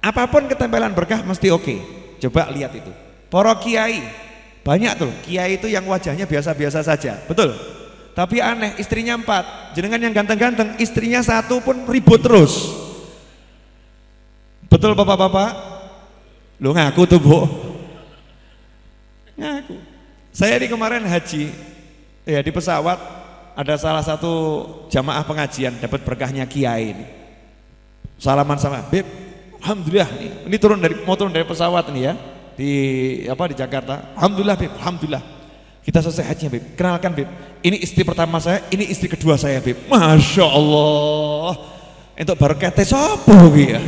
Apapun ketempelan berkah mesti oke. Coba lihat itu. Poro kiai banyak tuh kiai itu yang wajahnya biasa-biasa saja, betul. Tapi aneh istrinya empat, jenengan yang ganteng-ganteng, istrinya satu pun ribut terus. Betul bapak-bapak? Lu ngaku tuh bu, ngaku. Saya di kemarin haji, ya di pesawat ada salah satu jamaah pengajian dapat berkahnya kiai ini. Salaman sama, bib Alhamdulillah nih. Ini turun dari motor dari pesawat nih ya di apa di Jakarta. Alhamdulillah Beb, alhamdulillah. Kita selesai hajinya Beb, Kenalkan Beb. Ini istri pertama saya, ini istri kedua saya Beb. Masya Allah. Untuk berkatnya teh sopo ya.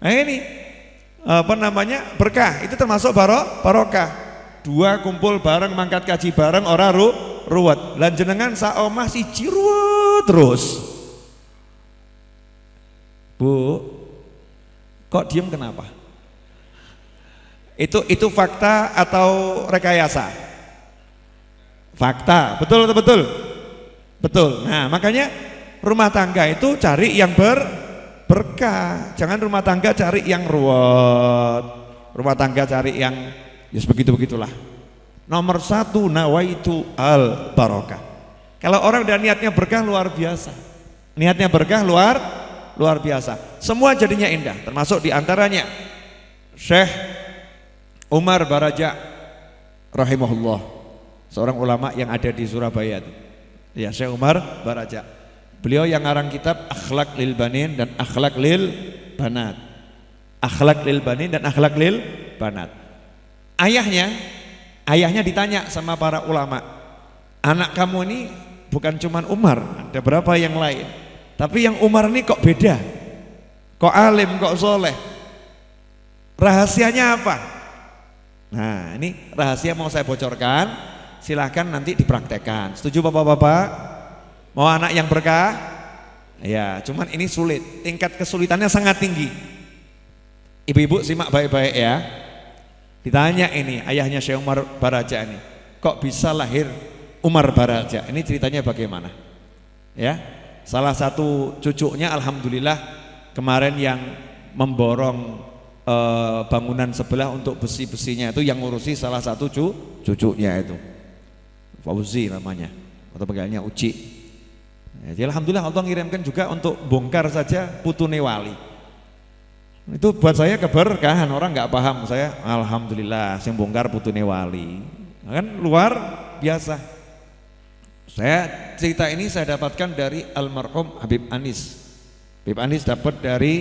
Nah ini apa namanya berkah itu termasuk barok barokah dua kumpul bareng mangkat kaji bareng ora ru ruwet lan jenengan saomah siji ruwet terus Bu, Kok diem kenapa? Itu itu fakta atau rekayasa? Fakta, betul atau betul? Betul. Nah, makanya rumah tangga itu cari yang ber berkah. Jangan rumah tangga cari yang ruwet. Rumah tangga cari yang ya begitu begitulah. Nomor satu nawaitu al barokah. Kalau orang udah niatnya berkah luar biasa. Niatnya berkah luar luar biasa. Semua jadinya indah, termasuk diantaranya Syekh Umar Baraja rahimahullah, seorang ulama yang ada di Surabaya itu. Ya, Syekh Umar Baraja. Beliau yang ngarang kitab Akhlak lil Banin dan Akhlak lil Banat. Akhlak lil Banin dan Akhlak lil Banat. Ayahnya, ayahnya ditanya sama para ulama, anak kamu ini bukan cuman Umar, ada berapa yang lain? Tapi yang Umar ini kok beda. Kok alim, kok soleh. Rahasianya apa? Nah ini rahasia mau saya bocorkan. Silahkan nanti dipraktekkan. Setuju bapak-bapak? Mau anak yang berkah? Ya cuman ini sulit. Tingkat kesulitannya sangat tinggi. Ibu-ibu simak baik-baik ya. Ditanya ini ayahnya Syekh Umar Baraja ini, kok bisa lahir Umar Baraja? Ini ceritanya bagaimana? Ya. Salah satu cucunya alhamdulillah kemarin yang memborong e, bangunan sebelah untuk besi-besinya itu yang ngurusi salah satu cu, cucunya itu. Fauzi namanya atau pegangnya Uci. Jadi alhamdulillah Allah ngirimkan juga untuk bongkar saja Putu wali. Itu buat saya keberkahan orang nggak paham saya alhamdulillah sing bongkar Putu wali. Kan luar biasa. Saya cerita ini saya dapatkan dari almarhum Habib Anis. Habib Anis dapat dari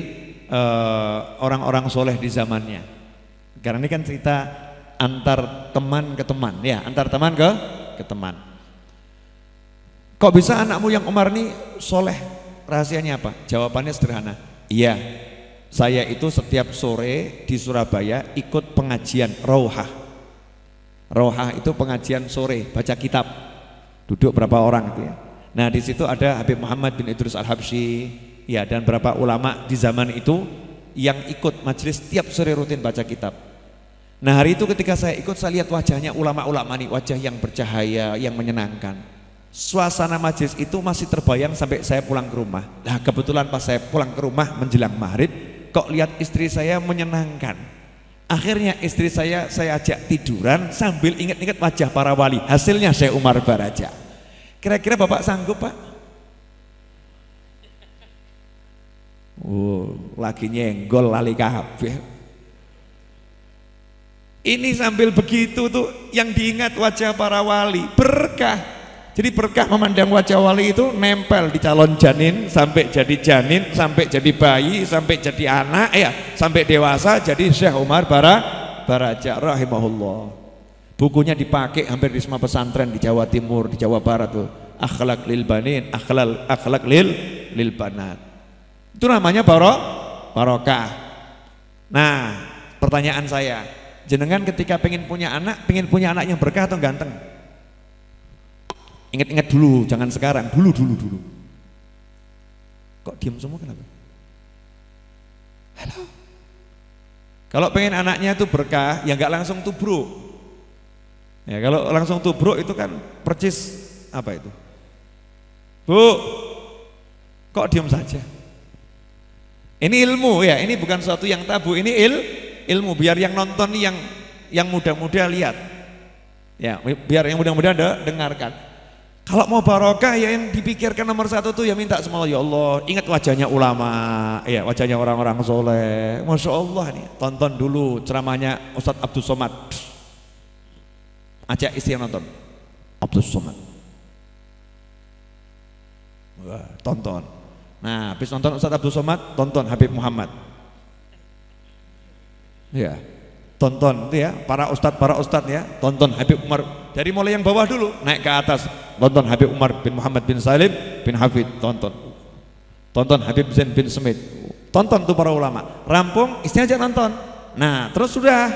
eh, orang-orang uh, soleh di zamannya. Karena ini kan cerita antar teman ke teman, ya antar teman ke ke teman. Kok bisa anakmu yang Umar ini soleh? Rahasianya apa? Jawabannya sederhana. Iya, saya itu setiap sore di Surabaya ikut pengajian rohah. Rohah itu pengajian sore, baca kitab duduk berapa orang gitu ya. Nah di situ ada Habib Muhammad bin Idrus Al-Habsyi ya dan berapa ulama di zaman itu yang ikut majelis tiap sore rutin baca kitab. Nah hari itu ketika saya ikut saya lihat wajahnya ulama-ulama ini wajah yang bercahaya yang menyenangkan. Suasana majelis itu masih terbayang sampai saya pulang ke rumah. Nah kebetulan pas saya pulang ke rumah menjelang maghrib kok lihat istri saya menyenangkan Akhirnya istri saya saya ajak tiduran sambil ingat-ingat wajah para wali. Hasilnya saya Umar Baraja. Kira-kira Bapak sanggup Pak? Oh, lagi nyenggol lali kabeh. Ini sambil begitu tuh yang diingat wajah para wali berkah jadi berkah memandang wajah wali itu nempel di calon janin sampai jadi janin, sampai jadi bayi, sampai jadi anak, ya, sampai dewasa jadi Syekh Umar Bara Baraja rahimahullah. Bukunya dipakai hampir di semua pesantren di Jawa Timur, di Jawa Barat tuh. Akhlak lil banin, akhlak akhlak lil lil banat. Itu namanya barok barokah. Nah, pertanyaan saya, jenengan ketika pengen punya anak, pengen punya anak yang berkah atau ganteng? Ingat-ingat dulu, jangan sekarang. Dulu, dulu, dulu. Kok diam semua kenapa? Halo. Kalau pengen anaknya itu berkah, ya nggak langsung tubruk. Ya kalau langsung tubruk itu kan percis apa itu? Bu, kok diam saja? Ini ilmu ya, ini bukan suatu yang tabu, ini il, ilmu. Biar yang nonton yang yang muda-muda lihat. Ya, biar yang muda-muda dengarkan. Kalau mau barokah ya yang dipikirkan nomor satu tuh ya minta semua ya Allah. Ingat wajahnya ulama, ya wajahnya orang-orang soleh. Masya Allah nih, tonton dulu ceramahnya Ustadz Abdul Somad. Ajak istri yang nonton. Abdul Somad. Wah, tonton. Nah, habis nonton Ustadz Abdul Somad, tonton Habib Muhammad. Ya, tonton itu ya para ustadz para ustadz ya tonton Habib Umar dari mulai yang bawah dulu naik ke atas tonton Habib Umar bin Muhammad bin Salim bin Hafid tonton tonton Habib Zain bin Semit tonton tuh para ulama rampung istilah aja nonton nah terus sudah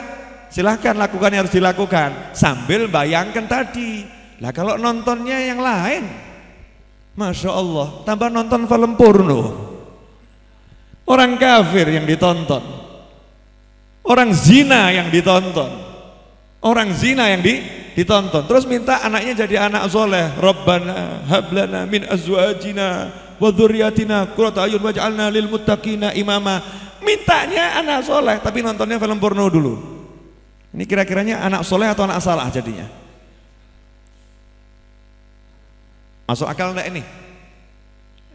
silahkan lakukan yang harus dilakukan sambil bayangkan tadi lah kalau nontonnya yang lain Masya Allah tambah nonton film porno orang kafir yang ditonton Orang zina yang ditonton. Orang zina yang di, ditonton. Terus minta anaknya jadi anak soleh. Rabbana hablana min azwajina wa dzurriyyatina qurrata ayun waj'alna lil muttaqina imama. Mintanya anak soleh tapi nontonnya film porno dulu. Ini kira-kiranya anak soleh atau anak salah jadinya? Masuk akal enggak ini?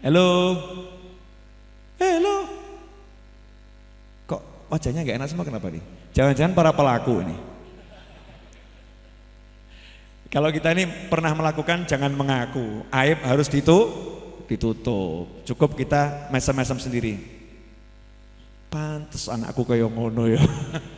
Halo? Halo? wajahnya nggak enak semua kenapa nih? Jangan-jangan para pelaku ini. Kalau kita ini pernah melakukan jangan mengaku, aib harus ditutup, ditutup. Cukup kita mesem-mesem sendiri. Pantes anakku kayak ngono ya.